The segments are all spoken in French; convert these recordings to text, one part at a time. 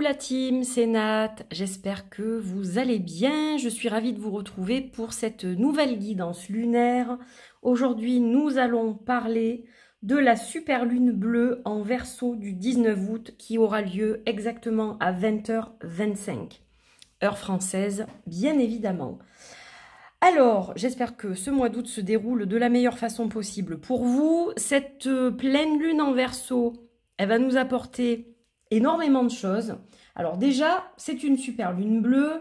la team, c'est Nat, j'espère que vous allez bien, je suis ravie de vous retrouver pour cette nouvelle guidance lunaire. Aujourd'hui nous allons parler de la super lune bleue en verso du 19 août qui aura lieu exactement à 20h25, heure française bien évidemment. Alors, j'espère que ce mois d'août se déroule de la meilleure façon possible pour vous. Cette pleine lune en verso, elle va nous apporter énormément de choses. Alors déjà, c'est une super lune bleue.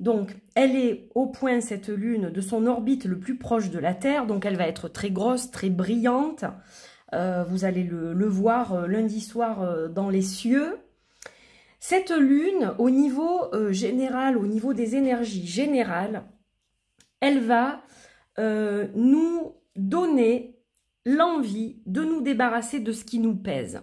Donc, elle est au point, cette lune, de son orbite le plus proche de la Terre. Donc, elle va être très grosse, très brillante. Euh, vous allez le, voir euh, lundi soir euh, dans les cieux. Cette lune, au niveau général, au niveau des énergies générales, elle va nous donner l'envie de nous débarrasser de ce qui nous pèse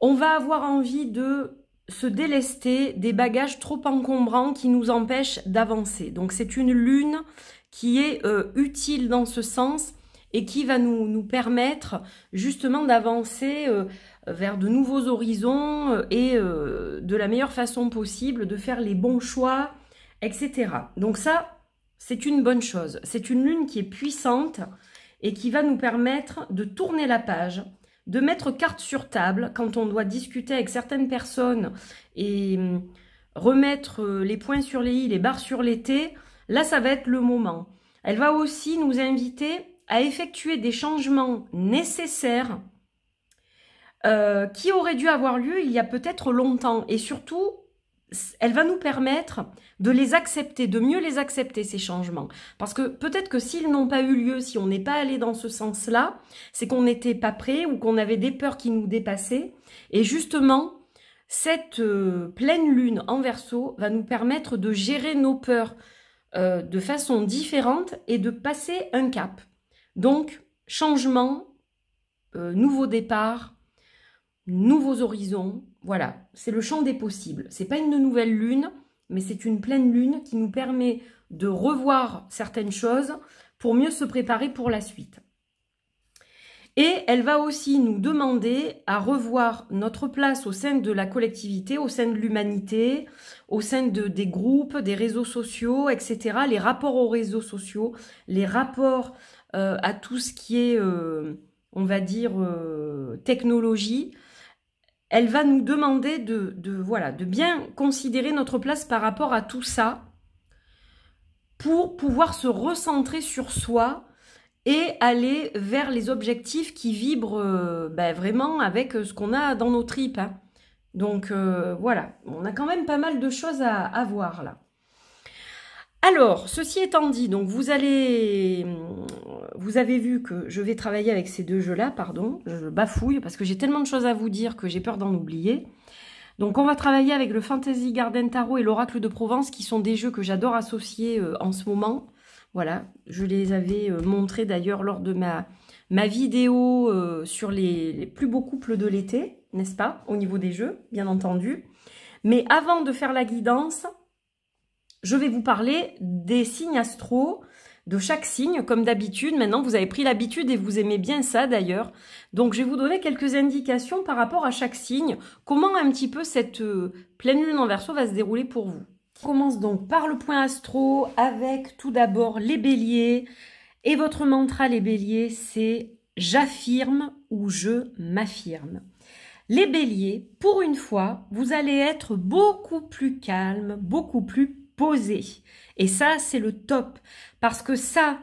on va avoir envie de se délester des bagages trop encombrants qui nous empêchent d'avancer. Donc c'est une lune qui est euh, utile dans ce sens et qui va nous, permettre justement d'avancer euh, vers de nouveaux horizons euh, et de la meilleure façon possible, de faire les bons choix, etc. Donc ça, c'est une bonne chose. C'est une lune qui est puissante et qui va nous permettre de tourner la page, de mettre carte sur table quand on doit discuter avec certaines personnes et hum, remettre euh, les points sur les i, les barres sur les t, là ça va être le moment. Elle va aussi nous inviter à effectuer des changements nécessaires euh, qui auraient dû avoir lieu il y a peut-être longtemps et surtout elle va nous permettre de les accepter, de mieux les accepter, ces changements. Parce que peut-être que s'ils n'ont pas eu lieu, si on n'est pas allé dans ce sens-là, c'est qu'on n'était pas prêt ou qu'on avait des peurs qui nous dépassaient. Et justement, cette euh, pleine lune en verso va nous permettre de gérer nos peurs euh, de façon différente et de passer un cap. Donc, changement, euh, nouveau départ, nouveaux horizons. Voilà, c'est le champ des possibles. C'est pas une nouvelle lune, mais c'est une pleine lune qui nous permet de revoir certaines choses pour mieux se préparer pour la suite. Et elle va aussi nous demander à revoir notre place au sein de la collectivité, au sein de l'humanité, au sein des groupes, des réseaux sociaux, etc. Les rapports aux réseaux sociaux, les rapports euh, à tout ce qui est, euh, on va dire, euh, technologie, elle va nous demander de, voilà, de bien considérer notre place par rapport à tout ça pour pouvoir se recentrer sur soi et aller vers les objectifs qui vibrent euh, ben, vraiment avec euh, ce qu'on a dans nos tripes. Hein. Donc euh, voilà, on a quand même pas mal de choses à, à voir là. Alors, ceci étant dit, donc vous allez, vous avez vu que je vais travailler avec ces deux jeux-là, pardon, je bafouille parce que j'ai tellement de choses à vous dire que j'ai peur d'en oublier. Donc on va travailler avec le Fantasy Garden Tarot et l'Oracle de Provence qui sont des jeux que j'adore associer euh, en ce moment. Voilà, je les avais euh, montrés d'ailleurs lors de ma, ma vidéo euh, sur les, plus beaux couples de l'été, n'est-ce pas Au niveau des jeux, bien entendu. Mais avant de faire la guidance, je vais vous parler des signes astro de chaque signe, comme d'habitude. Maintenant, vous avez pris l'habitude et vous aimez bien ça d'ailleurs. Donc, je vais vous donner quelques indications par rapport à chaque signe, comment un petit peu cette euh, pleine lune en verso va se dérouler pour vous. On commence donc par le point astro avec tout d'abord les béliers. Et votre mantra, les béliers, c'est j'affirme ou je m'affirme. Les béliers, pour une fois, vous allez être beaucoup plus calme, beaucoup plus Posé Et ça, c'est le top. Parce que ça,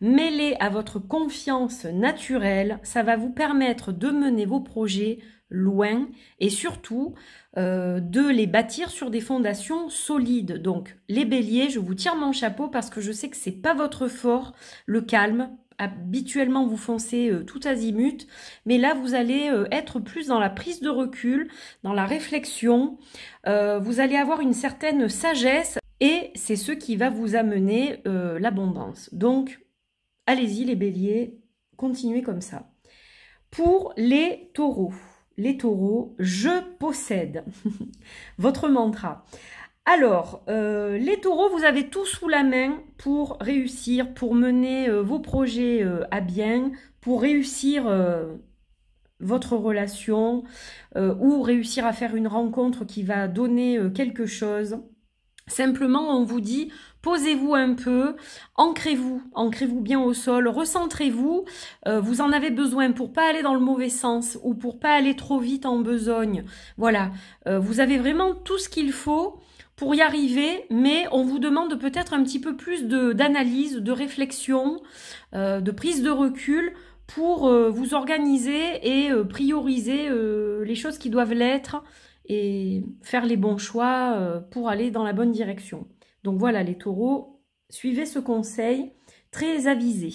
mêlé à votre confiance naturelle, ça va vous permettre de mener vos projets loin et surtout euh, de les bâtir sur des fondations solides. Donc les béliers, je vous tire mon chapeau parce que je sais que ce n'est pas votre fort, le calme. Habituellement vous foncez euh, tout azimut, mais là vous allez euh, être plus dans la prise de recul, dans la réflexion, vous allez avoir une certaine sagesse et c'est ce qui va vous amener euh, l'abondance. Donc, allez-y les béliers, continuez comme ça. Pour les taureaux, les taureaux, je possède votre mantra. Alors, euh, les taureaux, vous avez tout sous la main pour réussir, pour mener euh, vos projets à bien, pour réussir votre relation ou réussir à faire une rencontre qui va donner quelque chose. Simplement, on vous dit, posez-vous un peu, ancrez-vous, ancrez-vous bien au sol, recentrez-vous. Euh, vous en avez besoin pour pas aller dans le mauvais sens ou pour pas aller trop vite en besogne. Voilà, euh, vous avez vraiment tout ce qu'il faut pour y arriver, mais on vous demande peut-être un petit peu plus d'analyse, de, réflexion, euh, de prise de recul pour vous organiser et prioriser les choses qui doivent l'être et faire les bons choix euh, pour aller dans la bonne direction. Donc voilà les taureaux, suivez ce conseil très avisé.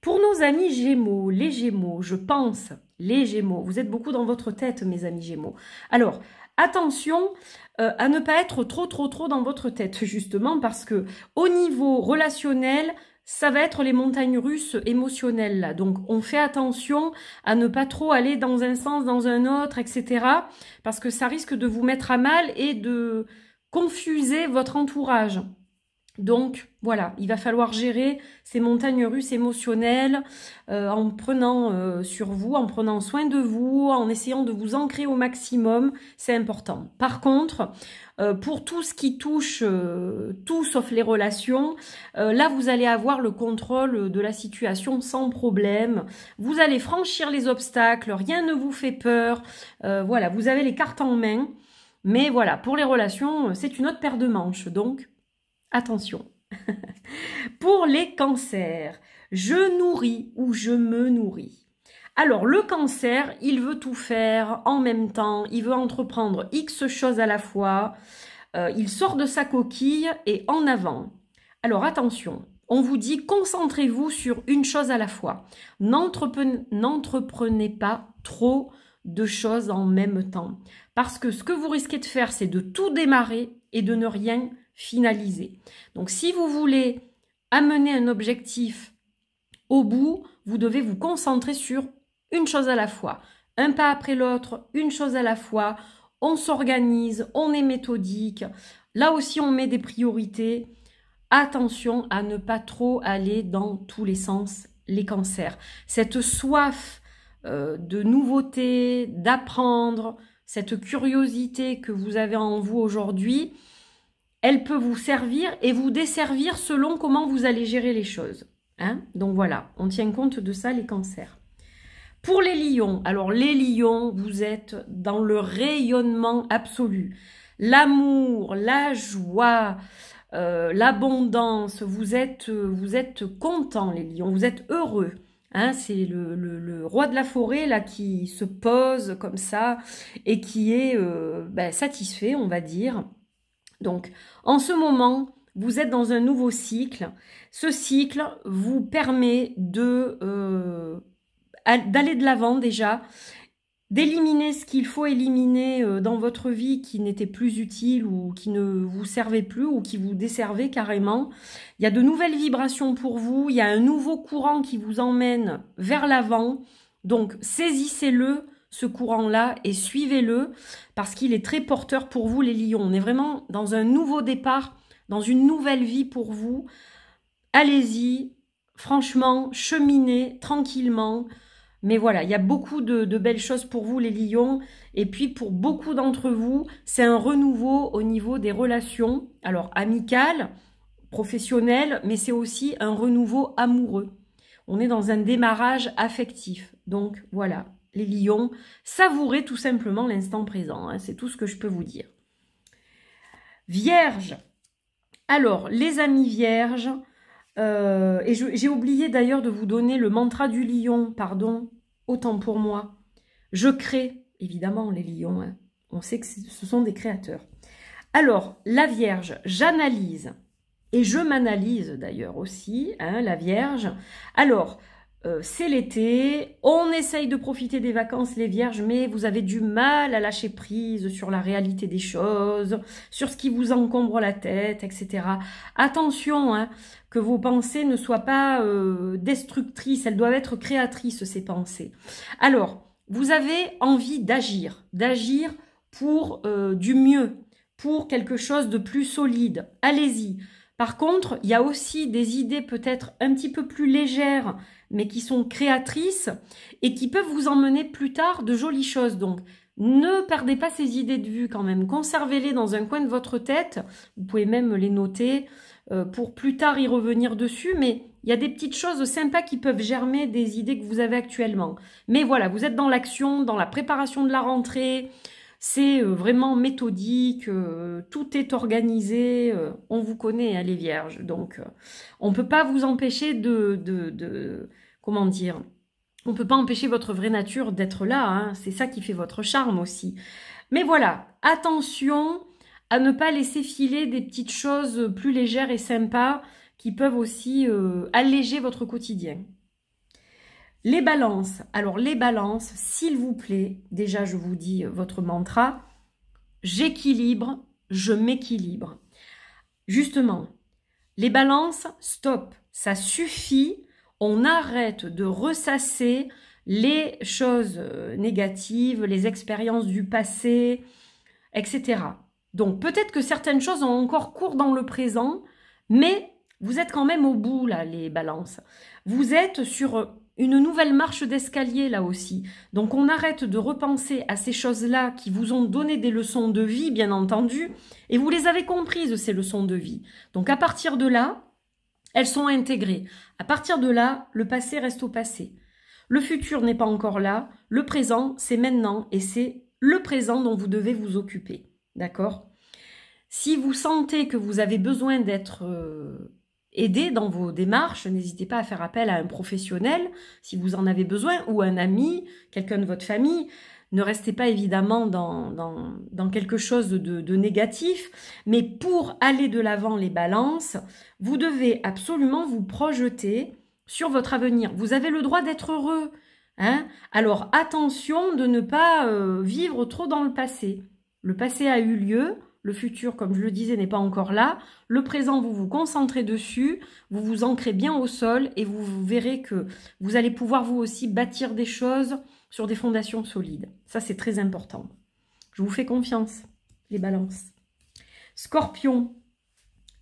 Pour nos amis gémeaux, les gémeaux, je pense, les gémeaux, vous êtes beaucoup dans votre tête mes amis gémeaux. Alors, attention euh, à ne pas être trop trop trop dans votre tête justement parce que au niveau relationnel, ça va être les montagnes russes émotionnelles. Donc on fait attention à ne pas trop aller dans un sens, dans un autre, etc. Parce que ça risque de vous mettre à mal et de confuser votre entourage. Donc voilà, il va falloir gérer ces montagnes russes émotionnelles euh, en prenant euh, sur vous, en prenant soin de vous, en essayant de vous ancrer au maximum. C'est important. Par contre, euh, pour tout ce qui touche euh, tout sauf les relations, euh, là vous allez avoir le contrôle de la situation sans problème. Vous allez franchir les obstacles, rien ne vous fait peur. voilà, vous avez les cartes en main. Mais voilà, pour les relations, c'est une autre paire de manches, donc attention. pour les cancers, je nourris ou je me nourris. Alors le cancer, il veut tout faire en même temps, il veut entreprendre X choses à la fois, euh, il sort de sa coquille et en avant. Alors attention, on vous dit concentrez-vous sur une chose à la fois. N'entreprenez pas trop de choses en même temps. Parce que ce que vous risquez de faire, c'est de tout démarrer et de ne rien finaliser. Donc si vous voulez amener un objectif au bout, vous devez vous concentrer sur une chose à la fois, un pas après l'autre, une chose à la fois. On s'organise, on est méthodique. Là aussi, on met des priorités. Attention à ne pas trop aller dans tous les sens les cancers. Cette soif euh, de nouveauté, d'apprendre, cette curiosité que vous avez en vous aujourd'hui, elle peut vous servir et vous desservir selon comment vous allez gérer les choses. Hein. Donc voilà, on tient compte de ça, les cancers. Pour les lions, alors les lions, vous êtes dans le rayonnement absolu. L'amour, la joie, euh, l'abondance, vous êtes, vous êtes content, les lions, vous êtes heureux. Hein, c'est le, le, roi de la forêt là qui se pose comme ça et qui est euh, ben, satisfait, on va dire. Donc, en ce moment, vous êtes dans un nouveau cycle. Ce cycle vous permet de euh, d'aller de l'avant déjà, d'éliminer ce qu'il faut éliminer euh, dans votre vie qui n'était plus utile ou qui ne vous servait plus ou qui vous desservait carrément. Il y a de nouvelles vibrations pour vous, il y a un nouveau courant qui vous emmène vers l'avant. Donc saisissez-le, ce courant-là, et suivez-le parce qu'il est très porteur pour vous les lions. On est vraiment dans un nouveau départ, dans une nouvelle vie pour vous. Allez-y, franchement, cheminez tranquillement. Mais voilà, il y a beaucoup de, belles choses pour vous les lions. Et puis pour beaucoup d'entre vous, c'est un renouveau au niveau des relations, alors amicales, professionnelles, mais c'est aussi un renouveau amoureux. On est dans un démarrage affectif. Donc voilà, les lions, savourez tout simplement l'instant présent. Hein, c'est tout ce que je peux vous dire. Vierge. Alors, les amis vierges, euh, et j'ai oublié d'ailleurs de vous donner le mantra du lion, pardon, autant pour moi. Je crée, évidemment, les lions. Hein. On sait que ce sont des créateurs. Alors, la Vierge, j'analyse. Et je m'analyse d'ailleurs aussi, hein, la Vierge. Alors, euh, c'est l'été, on essaye de profiter des vacances les vierges, mais vous avez du mal à lâcher prise sur la réalité des choses, sur ce qui vous encombre la tête, etc. Attention hein, que vos pensées ne soient pas euh, destructrices, elles doivent être créatrices, ces pensées. Alors, vous avez envie d'agir, d'agir pour euh, du mieux, pour quelque chose de plus solide. Allez-y. Par contre, il y a aussi des idées peut-être un petit peu plus légères, mais qui sont créatrices et qui peuvent vous emmener plus tard de jolies choses. Donc, ne perdez pas ces idées de vue quand même. Conservez-les dans un coin de votre tête. Vous pouvez même les noter euh, pour plus tard y revenir dessus. Mais il y a des petites choses sympas qui peuvent germer des idées que vous avez actuellement. Mais voilà, vous êtes dans l'action, dans la préparation de la rentrée. C'est euh, vraiment méthodique, euh, tout est organisé, euh, on vous connaît, les est vierge. Donc, on ne peut pas vous empêcher de, de, de comment dire, on ne peut pas empêcher votre vraie nature d'être là, hein. c'est ça qui fait votre charme aussi. Mais voilà, attention à ne pas laisser filer des petites choses plus légères et sympas qui peuvent aussi alléger votre quotidien. Les balances. Alors, les balances, s'il vous plaît, déjà, je vous dis euh, votre mantra. J'équilibre, je m'équilibre. Justement, les balances, stop, ça suffit. On arrête de ressasser les choses euh, négatives, les expériences du passé, etc. Donc peut-être que certaines choses ont encore cours dans le présent, mais vous êtes quand même au bout, là, les balances. Vous êtes sur euh, une nouvelle marche d'escalier là aussi. Donc on arrête de repenser à ces choses-là qui vous ont donné des leçons de vie, bien entendu, et vous les avez comprises, ces leçons de vie. Donc à partir de là, elles sont intégrées. À partir de là, le passé reste au passé. Le futur n'est pas encore là, le présent, c'est maintenant, et c'est le présent dont vous devez vous occuper. D'accord Si vous sentez que vous avez besoin d'être... Euh, aider dans vos démarches. N'hésitez pas à faire appel à un professionnel si vous en avez besoin ou un ami, quelqu'un de votre famille. Ne restez pas évidemment dans, dans, quelque chose de, négatif, mais pour aller de l'avant les balances, vous devez absolument vous projeter sur votre avenir. Vous avez le droit d'être heureux. Hein Alors attention de ne pas euh, vivre trop dans le passé. Le passé a eu lieu, le futur, comme je le disais, n'est pas encore là. Le présent, vous vous concentrez dessus, vous vous ancrez bien au sol et vous, verrez que vous allez pouvoir vous aussi bâtir des choses sur des fondations solides. Ça, c'est très important. Je vous fais confiance, les balances. Scorpion.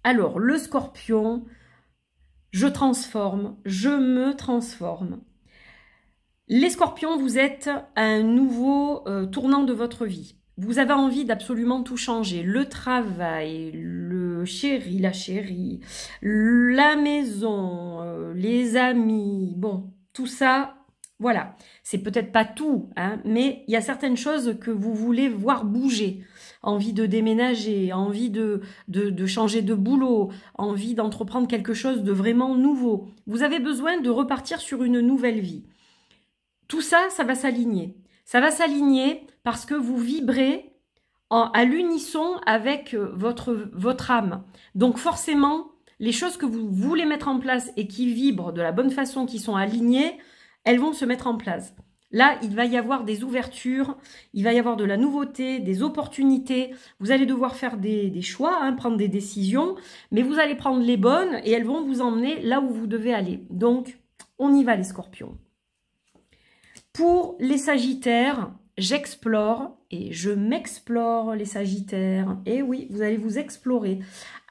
Alors, le scorpion, je transforme, je me transforme. Les scorpions, vous êtes un nouveau euh, tournant de votre vie. Vous avez envie d'absolument tout changer. Le travail, le chéri, la chérie, la maison, euh, les amis, bon, tout ça, voilà. C'est peut-être pas tout, hein, mais il y a certaines choses que vous voulez voir bouger. Envie de déménager, envie de, de changer de boulot, envie d'entreprendre quelque chose de vraiment nouveau. Vous avez besoin de repartir sur une nouvelle vie. Tout ça, ça va s'aligner. Ça va s'aligner parce que vous vibrez à l'unisson avec euh, votre, votre âme. Donc forcément, les choses que vous voulez mettre en place et qui vibrent de la bonne façon, qui sont alignées, elles vont se mettre en place. Là, il va y avoir des ouvertures, il va y avoir de la nouveauté, des opportunités. Vous allez devoir faire des, choix, hein, prendre des décisions, mais vous allez prendre les bonnes et elles vont vous emmener là où vous devez aller. Donc, on y va les scorpions. Pour les sagittaires, j'explore et je m'explore les Sagittaires. Et eh oui, vous allez vous explorer.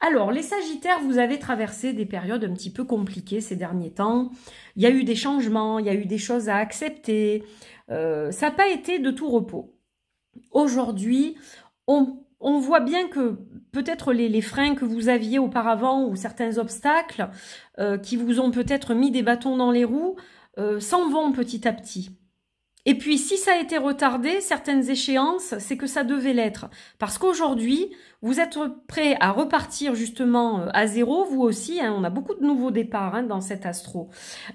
Alors, les Sagittaires, vous avez traversé des périodes un petit peu compliquées ces derniers temps. Il y a eu des changements, il y a eu des choses à accepter. Euh, ça n'a pas été de tout repos. Aujourd'hui, on, voit bien que peut-être les, freins que vous aviez auparavant ou certains obstacles euh, qui vous ont peut-être mis des bâtons dans les roues euh, s'en vont petit à petit. Et puis, si ça a été retardé, certaines échéances, c'est que ça devait l'être. Parce qu'aujourd'hui, vous êtes prêt à repartir justement euh, à zéro, vous aussi. Hein, on a beaucoup de nouveaux départs hein, dans cet astro.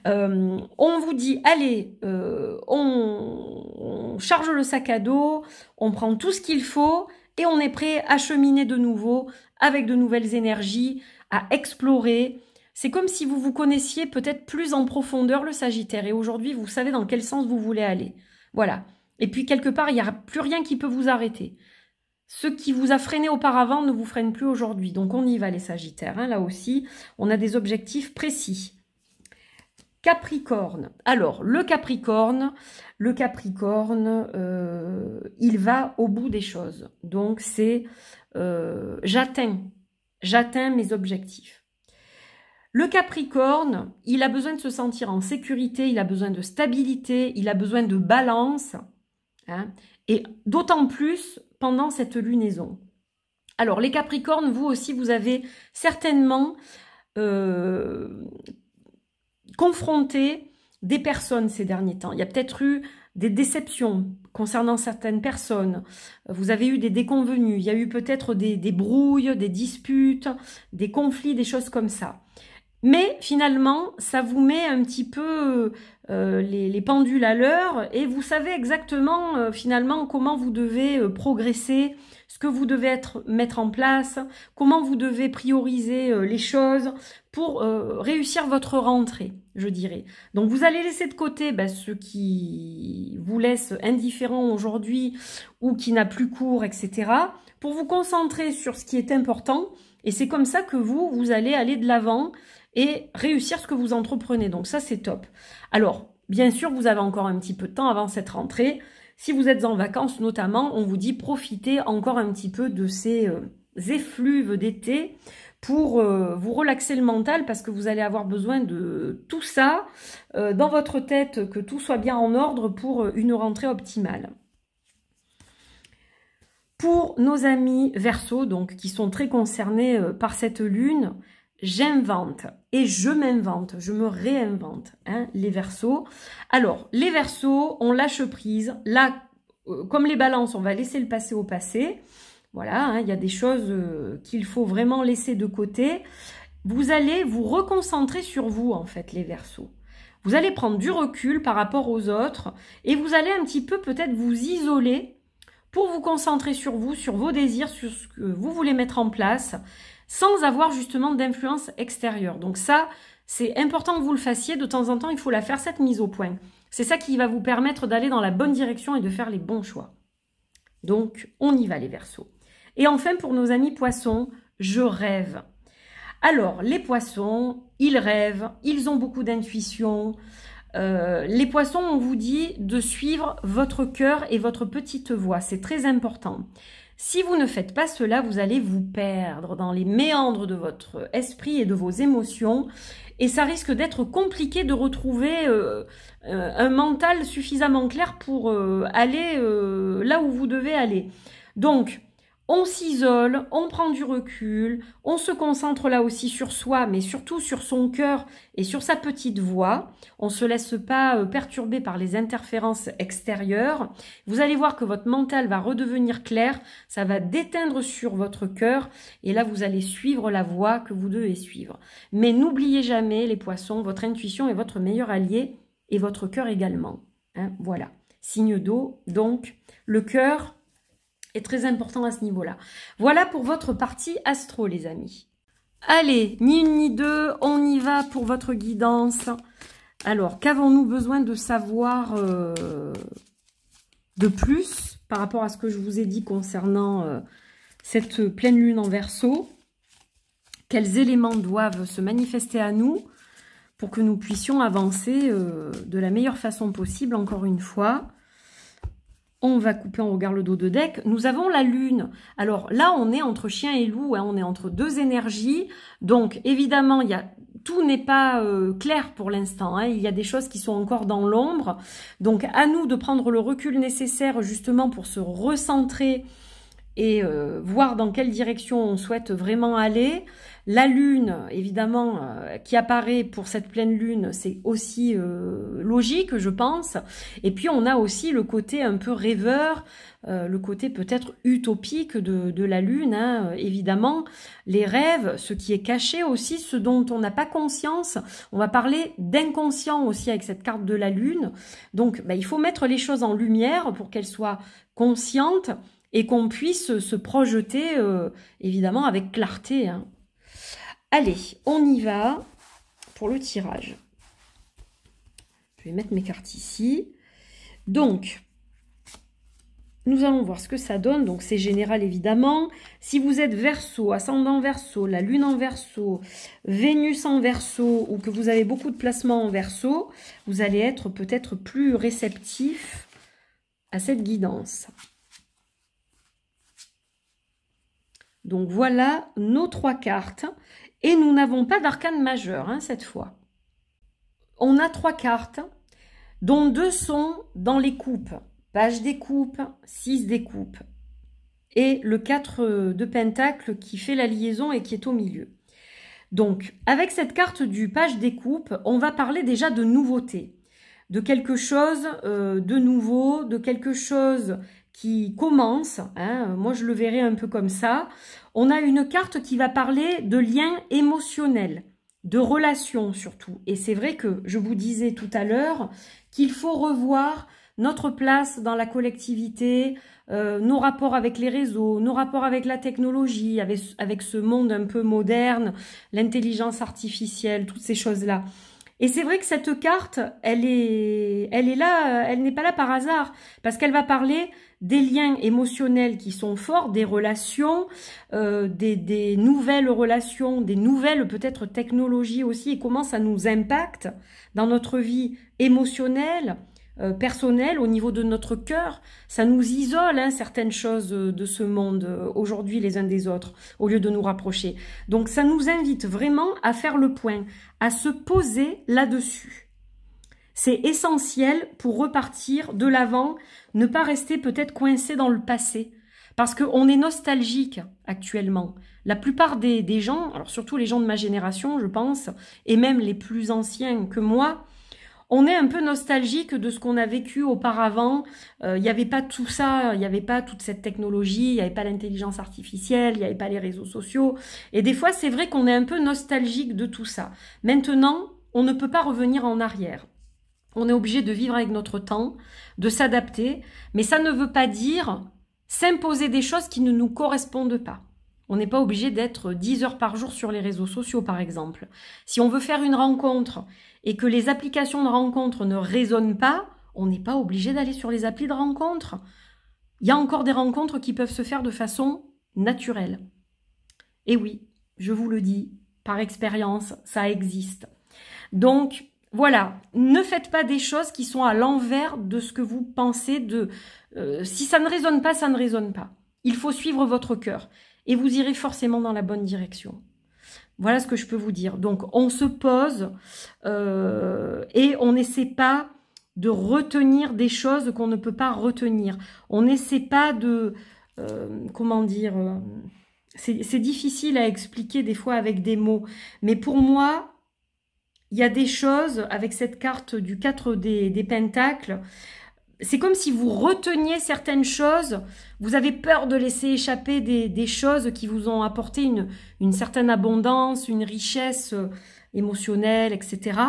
Euh, on vous dit, allez, euh, on, on charge le sac à dos, on prend tout ce qu'il faut et on est prêt à cheminer de nouveau avec de nouvelles énergies, à explorer, c'est comme si vous vous connaissiez peut-être plus en profondeur le Sagittaire et aujourd'hui vous savez dans quel sens vous voulez aller. Voilà. Et puis quelque part, il n'y a plus rien qui peut vous arrêter. Ce qui vous a freiné auparavant ne vous freine plus aujourd'hui. Donc on y va les Sagittaires. Hein. Là aussi, on a des objectifs précis. Capricorne. Alors, le Capricorne, le Capricorne, euh, il va au bout des choses. Donc, c'est euh, j'atteins, j'atteins mes objectifs. Le Capricorne, il a besoin de se sentir en sécurité, il a besoin de stabilité, il a besoin de balance, hein. et d'autant plus pendant cette lunaison. Alors les Capricornes, vous aussi, vous avez certainement euh, confronté des personnes ces derniers temps. Il y a peut-être eu des déceptions concernant certaines personnes. Vous avez eu des déconvenues, Il y a eu peut-être des, brouilles, des disputes, des conflits, des choses comme ça. Mais finalement, ça vous met un petit peu euh, les, pendules à l'heure et vous savez exactement euh, finalement comment vous devez euh, progresser, ce que vous devez être, mettre en place, comment vous devez prioriser les choses pour réussir votre rentrée, je dirais. Donc vous allez laisser de côté bah, ce qui vous laisse indifférent aujourd'hui ou qui n'a plus cours, etc. pour vous concentrer sur ce qui est important. Et c'est comme ça que vous, vous allez aller de l'avant et réussir ce que vous entreprenez. Donc ça, c'est top. Alors, bien sûr, vous avez encore un petit peu de temps avant cette rentrée. Si vous êtes en vacances notamment, on vous dit profitez encore un petit peu de ces euh, effluves d'été pour euh, vous relaxer le mental parce que vous allez avoir besoin de tout ça euh, dans votre tête, que tout soit bien en ordre pour une rentrée optimale. Pour nos amis verso, donc qui sont très concernés par cette lune, j'invente et je m'invente, je me réinvente, hein, les versos. Alors, les versos, on lâche prise. Là, euh, comme les balances, on va laisser le passé au passé. Voilà, hein, il y a des choses euh, qu'il faut vraiment laisser de côté. Vous allez vous reconcentrer sur vous, en fait, les versos. Vous allez prendre du recul par rapport aux autres et vous allez un petit peu peut-être vous isoler pour vous concentrer sur vous, sur vos désirs, sur ce que vous voulez mettre en place sans avoir justement d'influence extérieure. Donc ça, c'est important que vous le fassiez. De temps en temps, il faut la faire, cette mise au point. C'est ça qui va vous permettre d'aller dans la bonne direction et de faire les bons choix. Donc, on y va les versos. Et enfin, pour nos amis poissons, je rêve. Alors, les poissons, ils rêvent, ils ont beaucoup d'intuition. Euh, les poissons, on vous dit de suivre votre cœur et votre petite voix. C'est très important. Si vous ne faites pas cela, vous allez vous perdre dans les méandres de votre esprit et de vos émotions. Et ça risque d'être compliqué de retrouver euh, euh, un mental suffisamment clair pour euh, aller là où vous devez aller. Donc, on s'isole, on prend du recul, on se concentre là aussi sur soi, mais surtout sur son cœur et sur sa petite voix. On ne se laisse pas euh, perturber par les interférences extérieures. Vous allez voir que votre mental va redevenir clair, ça va déteindre sur votre cœur, et là vous allez suivre la voie que vous devez suivre. Mais n'oubliez jamais, les poissons, votre intuition est votre meilleur allié et votre cœur également. Hein, voilà. Signe d'eau, donc le cœur, est très important à ce niveau-là. Voilà pour votre partie astro, les amis. Allez, ni une ni deux, on y va pour votre guidance. Alors, qu'avons-nous besoin de savoir euh, de plus par rapport à ce que je vous ai dit concernant euh, cette pleine lune en verso Quels éléments doivent se manifester à nous pour que nous puissions avancer euh, de la meilleure façon possible, encore une fois on va couper, on regarde le dos de deck. Nous avons la lune. Alors là, on est entre chien et loup, hein. on est entre deux énergies. Donc évidemment, il y a tout n'est pas euh, clair pour l'instant. Hein. Il y a des choses qui sont encore dans l'ombre. Donc à nous de prendre le recul nécessaire justement pour se recentrer et euh, voir dans quelle direction on souhaite vraiment aller. La lune, évidemment, euh, qui apparaît pour cette pleine lune, c'est aussi euh, logique, je pense. Et puis on a aussi le côté un peu rêveur, le côté peut-être utopique de, la lune, hein. évidemment. Les rêves, ce qui est caché aussi, ce dont on n'a pas conscience. On va parler d'inconscient aussi avec cette carte de la lune. Donc, bah, il faut mettre les choses en lumière pour qu'elles soient conscientes et qu'on puisse se projeter, euh, évidemment, avec clarté. Hein. Allez, on y va pour le tirage. Je vais mettre mes cartes ici. Donc, nous allons voir ce que ça donne. Donc, c'est général, évidemment. Si vous êtes verso, ascendant verso, la lune en verso, Vénus en verso, ou que vous avez beaucoup de placements en verso, vous allez être peut-être plus réceptif à cette guidance. Donc voilà nos trois cartes. Et nous n'avons pas d'arcane majeur hein, cette fois. On a trois cartes, dont deux sont dans les coupes. Page des coupes, 6 des coupes. Et le 4 de pentacle qui fait la liaison et qui est au milieu. Donc, avec cette carte du page des coupes, on va parler déjà de nouveautés, de quelque chose euh, de nouveau, de quelque chose qui commence, hein, moi je le verrai un peu comme ça, on a une carte qui va parler de liens émotionnels, de relations surtout. Et c'est vrai que je vous disais tout à l'heure qu'il faut revoir notre place dans la collectivité, euh, nos rapports avec les réseaux, nos rapports avec la technologie, avec, avec ce monde un peu moderne, l'intelligence artificielle, toutes ces choses-là. Et c'est vrai que cette carte, elle est, elle est là, elle n'est pas là par hasard, parce qu'elle va parler des liens émotionnels qui sont forts, des relations, euh, des, nouvelles relations, des nouvelles peut-être technologies aussi, et comment ça nous impacte dans notre vie émotionnelle, euh, personnelle, au niveau de notre cœur. Ça nous isole hein, certaines choses de ce monde euh, aujourd'hui les uns des autres, au lieu de nous rapprocher. Donc ça nous invite vraiment à faire le point, à se poser là-dessus. C'est essentiel pour repartir de l'avant, ne pas rester peut-être coincé dans le passé. Parce qu'on est nostalgique actuellement. La plupart des, gens, alors surtout les gens de ma génération, je pense, et même les plus anciens que moi, on est un peu nostalgique de ce qu'on a vécu auparavant. Il euh, n'y avait pas tout ça, il n'y avait pas toute cette technologie, il n'y avait pas l'intelligence artificielle, il n'y avait pas les réseaux sociaux. Et des fois, c'est vrai qu'on est un peu nostalgique de tout ça. Maintenant, on ne peut pas revenir en arrière. On est obligé de vivre avec notre temps, de s'adapter, mais ça ne veut pas dire s'imposer des choses qui ne nous correspondent pas. On n'est pas obligé d'être 10 heures par jour sur les réseaux sociaux, par exemple. Si on veut faire une rencontre et que les applications de rencontre ne résonnent pas, on n'est pas obligé d'aller sur les applis de rencontre. Il y a encore des rencontres qui peuvent se faire de façon naturelle. Et oui, je vous le dis, par expérience, ça existe. Donc, voilà, ne faites pas des choses qui sont à l'envers de ce que vous pensez de... Euh, si ça ne résonne pas, ça ne résonne pas. Il faut suivre votre cœur et vous irez forcément dans la bonne direction. Voilà ce que je peux vous dire. Donc, on se pose euh, et on n'essaie pas de retenir des choses qu'on ne peut pas retenir. On n'essaie pas de... Euh, comment dire c'est difficile à expliquer des fois avec des mots, mais pour moi, il y a des choses avec cette carte du 4 des, pentacles. C'est comme si vous reteniez certaines choses, vous avez peur de laisser échapper des, choses qui vous ont apporté une, une, certaine abondance, une richesse euh, émotionnelle, etc.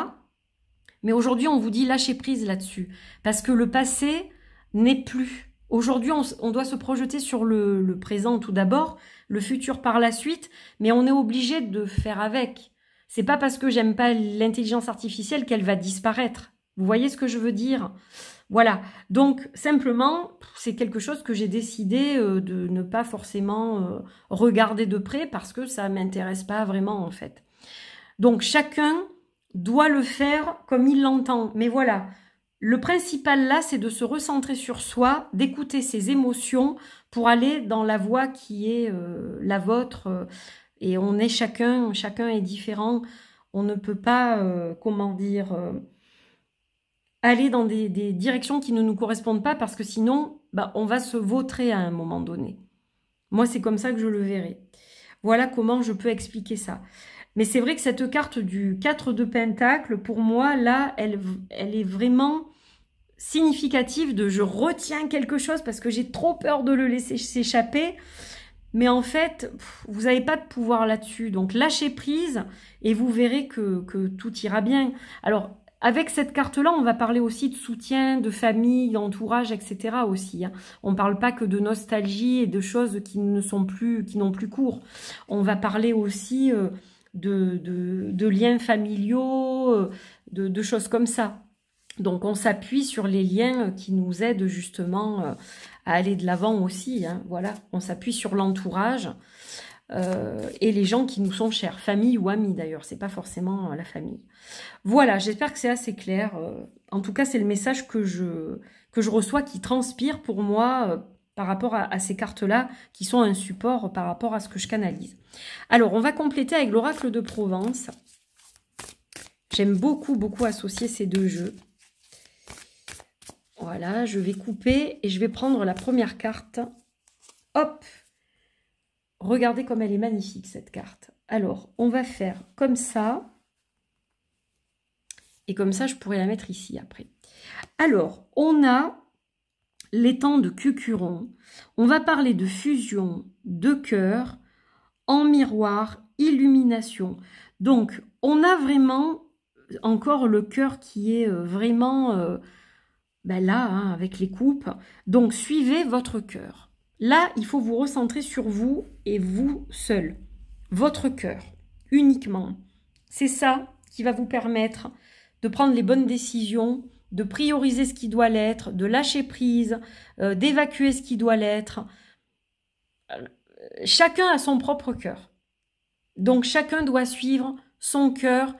Mais aujourd'hui, on vous dit lâchez prise là-dessus, parce que le passé n'est plus. Aujourd'hui, on, doit se projeter sur le, le présent tout d'abord, le futur par la suite, mais on est obligé de faire avec. C'est pas parce que j'aime pas l'intelligence artificielle qu'elle va disparaître. Vous voyez ce que je veux dire Voilà. Donc simplement, c'est quelque chose que j'ai décidé euh, de ne pas forcément euh, regarder de près parce que ça m'intéresse pas vraiment en fait. Donc chacun doit le faire comme il l'entend. Mais voilà, le principal là, c'est de se recentrer sur soi, d'écouter ses émotions pour aller dans la voie qui est euh, la vôtre, et on est chacun, chacun est différent. On ne peut pas, euh, comment dire, euh, aller dans des, directions qui ne nous correspondent pas parce que sinon, bah, on va se vautrer à un moment donné. Moi, c'est comme ça que je le verrai. Voilà comment je peux expliquer ça. Mais c'est vrai que cette carte du 4 de Pentacle, pour moi, là, elle, elle est vraiment significative de je retiens quelque chose parce que j'ai trop peur de le laisser s'échapper. Mais en fait, vous n'avez pas de pouvoir là-dessus. Donc lâchez prise et vous verrez que, tout ira bien. Alors, avec cette carte-là, on va parler aussi de soutien, de famille, d'entourage, etc. aussi. Hein. On ne parle pas que de nostalgie et de choses qui ne sont plus, qui n'ont plus cours. On va parler aussi euh, de, liens familiaux, euh, de, choses comme ça. Donc on s'appuie sur les liens euh, qui nous aident justement à aller de l'avant aussi. Hein, voilà, on s'appuie sur l'entourage euh, et les gens qui nous sont chers, famille ou amis d'ailleurs, c'est pas forcément euh, la famille. Voilà, j'espère que c'est assez clair. Euh, en tout cas, c'est le message que je, que je reçois qui transpire pour moi par rapport à, à ces cartes-là, qui sont un support par rapport à ce que je canalise. Alors, on va compléter avec l'oracle de Provence. J'aime beaucoup, beaucoup associer ces deux jeux. Voilà, je vais couper et je vais prendre la première carte. Hop Regardez comme elle est magnifique cette carte. Alors, on va faire comme ça. Et comme ça, je pourrais la mettre ici après. Alors, on a l'étang de Cucuron. On va parler de fusion, de cœur, en miroir, illumination. Donc, on a vraiment encore le cœur qui est euh, vraiment... Euh, ben là, hein, avec les coupes. Donc, suivez votre cœur. Là, il faut vous recentrer sur vous et vous seul. Votre cœur, uniquement. C'est ça qui va vous permettre de prendre les bonnes décisions, de prioriser ce qui doit l'être, de lâcher prise, euh, d'évacuer ce qui doit l'être. Euh, chacun a son propre cœur. Donc chacun doit suivre son cœur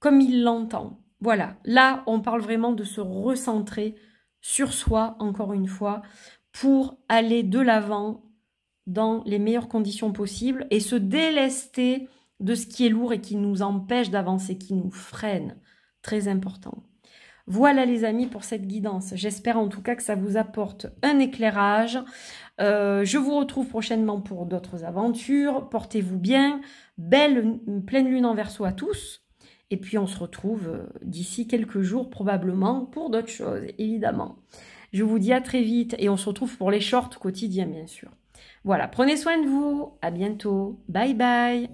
comme il l'entend. Voilà, là, on parle vraiment de se recentrer sur soi, encore une fois, pour aller de l'avant dans les meilleures conditions possibles et se délester de ce qui est lourd et qui nous empêche d'avancer, qui nous freine. Très important. Voilà les amis pour cette guidance. J'espère en tout cas que ça vous apporte un éclairage. Euh, je vous retrouve prochainement pour d'autres aventures. Portez-vous bien. Belle pleine lune en verso à tous. Et puis on se retrouve euh, d'ici quelques jours probablement pour d'autres choses, évidemment. Je vous dis à très vite et on se retrouve pour les shorts quotidiens, bien sûr. Voilà, prenez soin de vous, à bientôt, bye bye.